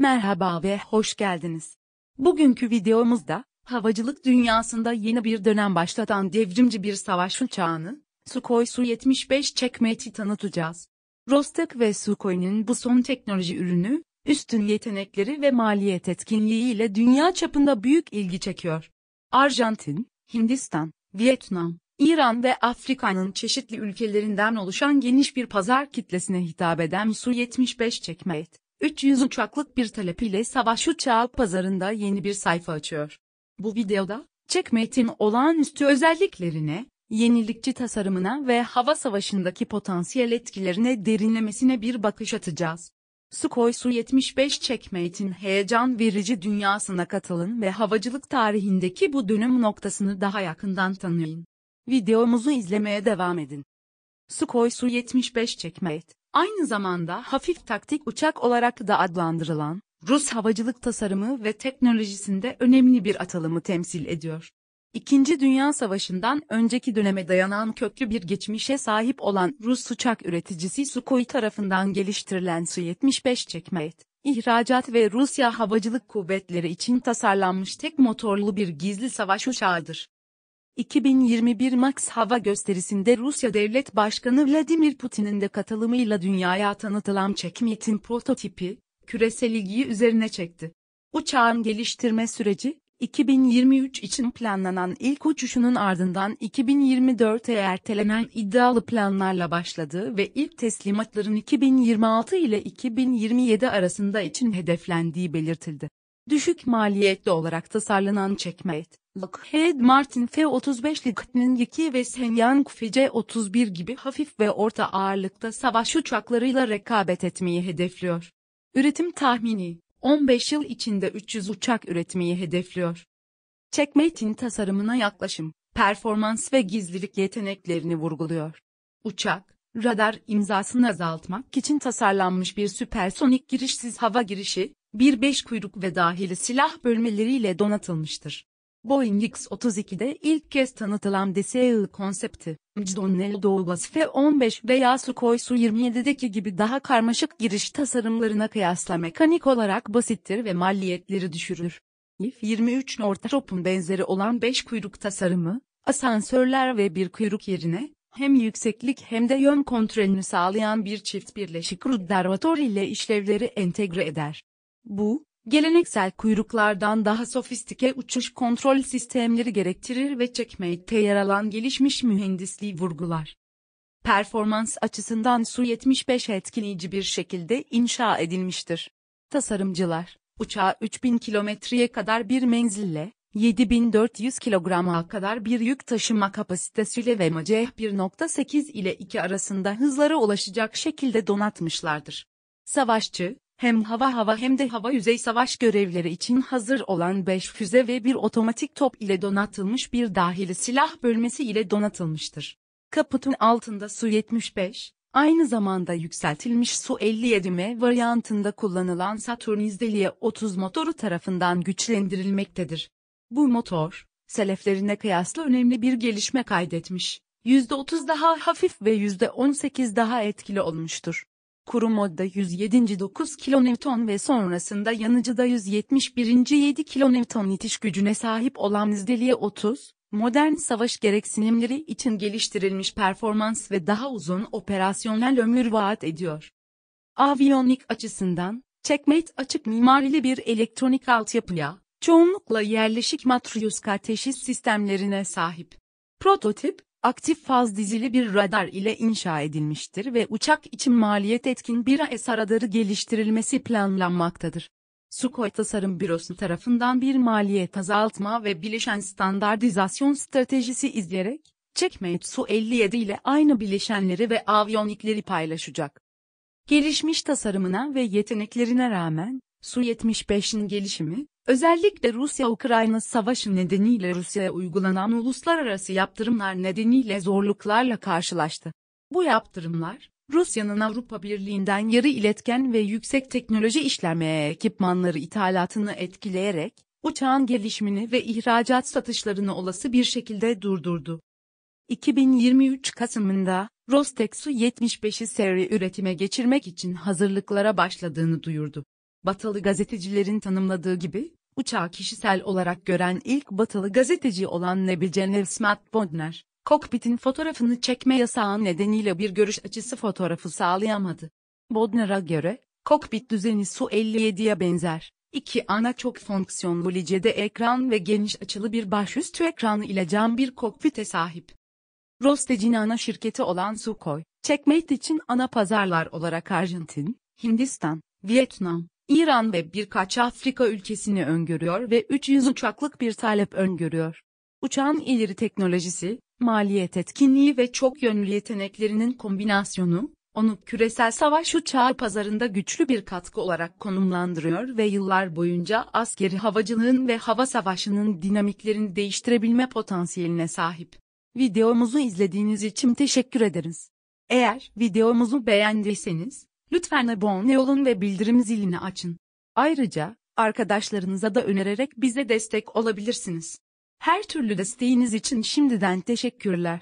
Merhaba ve hoş geldiniz. Bugünkü videomuzda, havacılık dünyasında yeni bir dönem başlatan devrimci bir savaş uçağını, Sukhoi Su-75 çekmeti tanıtacağız. Rostek ve Sukhoi'nin bu son teknoloji ürünü, üstün yetenekleri ve maliyet etkinliği ile dünya çapında büyük ilgi çekiyor. Arjantin, Hindistan, Vietnam, İran ve Afrika'nın çeşitli ülkelerinden oluşan geniş bir pazar kitlesine hitap eden Su-75 çekmeyet, 300 uçaklık bir talep ile savaş uçağı pazarında yeni bir sayfa açıyor. Bu videoda, Checkmate'in olağanüstü özelliklerine, yenilikçi tasarımına ve hava savaşındaki potansiyel etkilerine derinlemesine bir bakış atacağız. Sukhoi Su-75 Checkmate'in heyecan verici dünyasına katılın ve havacılık tarihindeki bu dönüm noktasını daha yakından tanıyın. Videomuzu izlemeye devam edin. Sukhoi Su-75 Checkmate, Aynı zamanda hafif taktik uçak olarak da adlandırılan, Rus havacılık tasarımı ve teknolojisinde önemli bir atalımı temsil ediyor. İkinci Dünya Savaşı'ndan önceki döneme dayanan köklü bir geçmişe sahip olan Rus uçak üreticisi Sukhoi tarafından geliştirilen Su-75 çekmeet, ihracat ve Rusya Havacılık Kuvvetleri için tasarlanmış tek motorlu bir gizli savaş uçağıdır. 2021 Max Hava gösterisinde Rusya Devlet Başkanı Vladimir Putin'in de katılımıyla dünyaya tanıtılan Çekmetin prototipi, küresel ilgiyi üzerine çekti. Uçağın geliştirme süreci, 2023 için planlanan ilk uçuşunun ardından 2024'e ertelenen iddialı planlarla başladı ve ilk teslimatların 2026 ile 2027 arasında için hedeflendiği belirtildi. Düşük maliyetli olarak tasarlanan çekmet, Lockheed Martin F-35 Lightning 2 ve Shenyang FC-31 gibi hafif ve orta ağırlıkta savaş uçaklarıyla rekabet etmeyi hedefliyor. Üretim tahmini, 15 yıl içinde 300 uçak üretmeyi hedefliyor. Checkmate'in tasarımına yaklaşım, performans ve gizlilik yeteneklerini vurguluyor. Uçak, radar imzasını azaltmak için tasarlanmış bir süpersonik girişsiz hava girişi, bir beş kuyruk ve dahili silah bölmeleriyle donatılmıştır. Boeing X-32'de ilk kez tanıtılan DCI konsepti, McDonnell Douglas F-15 veya Sukhoi Su-27'deki gibi daha karmaşık giriş tasarımlarına kıyasla mekanik olarak basittir ve maliyetleri düşürür. f 23 Northrop'un benzeri olan 5 kuyruk tasarımı, asansörler ve bir kuyruk yerine, hem yükseklik hem de yön kontrolünü sağlayan bir çift birleşik ruddervatör ile işlevleri entegre eder. Bu, geleneksel kuyruklardan daha sofistike uçuş kontrol sistemleri gerektirir ve çekmekte yer alan gelişmiş mühendisliği vurgular. Performans açısından Su-75 etkileyici bir şekilde inşa edilmiştir. Tasarımcılar, uçağı 3000 kilometreye kadar bir menzille, 7400 kilograma kadar bir yük taşıma kapasitesiyle ve Maceh 1.8 ile 2 arasında hızlara ulaşacak şekilde donatmışlardır. Savaşçı, hem hava hava hem de hava yüzey savaş görevleri için hazır olan 5 füze ve bir otomatik top ile donatılmış bir dahili silah bölmesi ile donatılmıştır. Kaputun altında Su-75, aynı zamanda yükseltilmiş Su-57M varyantında kullanılan Saturn izdelye 30 motoru tarafından güçlendirilmektedir. Bu motor, seleflerine kıyasla önemli bir gelişme kaydetmiş, %30 daha hafif ve %18 daha etkili olmuştur kuru modda 107. 9 kN ve sonrasında yanıcıda 171. 7 kN itiş gücüne sahip olan Nizdeli'ye 30, modern savaş gereksinimleri için geliştirilmiş performans ve daha uzun operasyonel ömür vaat ediyor. Aviyonik açısından, Checkmate açık mimarili bir elektronik altyapıya, çoğunlukla yerleşik matryoska teşhis sistemlerine sahip. Prototip, aktif faz dizili bir radar ile inşa edilmiştir ve uçak için maliyet etkin bir AES radarı geliştirilmesi planlanmaktadır. Sukhoi Tasarım Bürosu tarafından bir maliyet azaltma ve bileşen standartizasyon stratejisi izleyerek, Çekmeyip Su 57 ile aynı bileşenleri ve avyonikleri paylaşacak. Gelişmiş tasarımına ve yeteneklerine rağmen, Su-75'in gelişimi, özellikle Rusya-Ukrayna savaşı nedeniyle Rusya'ya uygulanan uluslararası yaptırımlar nedeniyle zorluklarla karşılaştı. Bu yaptırımlar, Rusya'nın Avrupa Birliği'nden yarı iletken ve yüksek teknoloji işlemeye ekipmanları ithalatını etkileyerek, uçağın gelişimini ve ihracat satışlarını olası bir şekilde durdurdu. 2023 Kasım'ında, Rostex Su-75'i seri üretime geçirmek için hazırlıklara başladığını duyurdu. Batılı gazetecilerin tanımladığı gibi, uçağı kişisel olarak gören ilk Batılı gazeteci olan Nebil Cenevsmat Bodner, kokpitin fotoğrafını çekme yasağı nedeniyle bir görüş açısı fotoğrafı sağlayamadı. Bodner'a göre, kokpit düzeni Su 57'ye benzer. İki ana çok fonksiyonlu licede ekran ve geniş açılı bir başüstü ekranı ile cam bir kokpite sahip. Rostecin ana şirketi olan Sukhoi, Checkmate için ana pazarlar olarak Arjantin, Hindistan, Vietnam, İran ve birkaç Afrika ülkesini öngörüyor ve 300 uçaklık bir talep öngörüyor. Uçağın ileri teknolojisi, maliyet etkinliği ve çok yönlü yeteneklerinin kombinasyonu, onu küresel savaş uçağı pazarında güçlü bir katkı olarak konumlandırıyor ve yıllar boyunca askeri havacılığın ve hava savaşının dinamiklerini değiştirebilme potansiyeline sahip. Videomuzu izlediğiniz için teşekkür ederiz. Eğer videomuzu beğendiyseniz, Lütfen abone olun ve bildirim zilini açın. Ayrıca, arkadaşlarınıza da önererek bize destek olabilirsiniz. Her türlü desteğiniz için şimdiden teşekkürler.